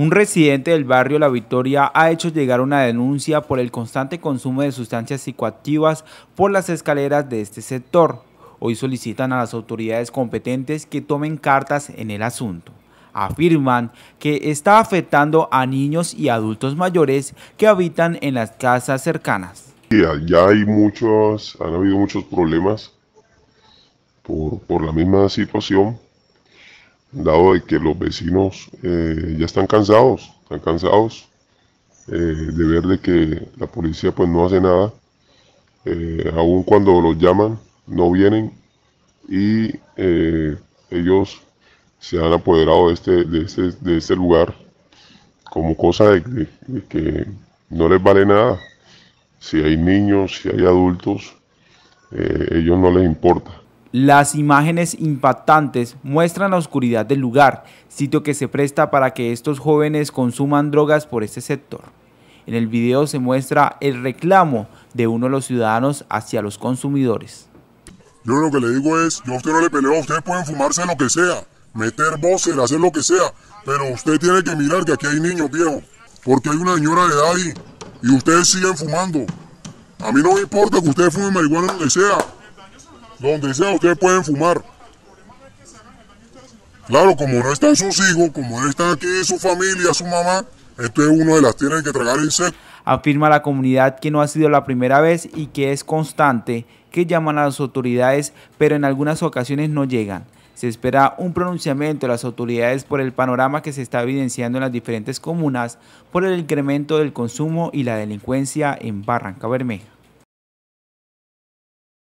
Un residente del barrio La Victoria ha hecho llegar una denuncia por el constante consumo de sustancias psicoactivas por las escaleras de este sector. Hoy solicitan a las autoridades competentes que tomen cartas en el asunto. Afirman que está afectando a niños y adultos mayores que habitan en las casas cercanas. Ya hay muchos, han habido muchos problemas por, por la misma situación dado de que los vecinos eh, ya están cansados, están cansados eh, de ver de que la policía pues no hace nada, Aún eh, aun cuando los llaman no vienen y ellos se han apoderado de este, de este, este lugar como cosa de, que no les vale nada. Si hay niños, si hay adultos, ellos no les importa. Las imágenes impactantes muestran la oscuridad del lugar, sitio que se presta para que estos jóvenes consuman drogas por este sector. En el video se muestra el reclamo de uno de los ciudadanos hacia los consumidores. Yo lo que le digo es, yo a usted no le peleo, ustedes pueden fumarse lo que sea, meter voces, hacer lo que sea, pero usted tiene que mirar que aquí hay niños viejos, porque hay una señora de edad ahí, y ustedes siguen fumando. A mí no me importa que ustedes fumen marihuana donde sea, donde sea ustedes pueden fumar. Claro, como no están sus hijos, como no están aquí su familia, su mamá, esto es uno de las tienen que tragar Afirma la comunidad que no ha sido la primera vez y que es constante que llaman a las autoridades, pero en algunas ocasiones no llegan. Se espera un pronunciamiento de las autoridades por el panorama que se está evidenciando en las diferentes comunas por el incremento del consumo y la delincuencia en Barranca Bermeja.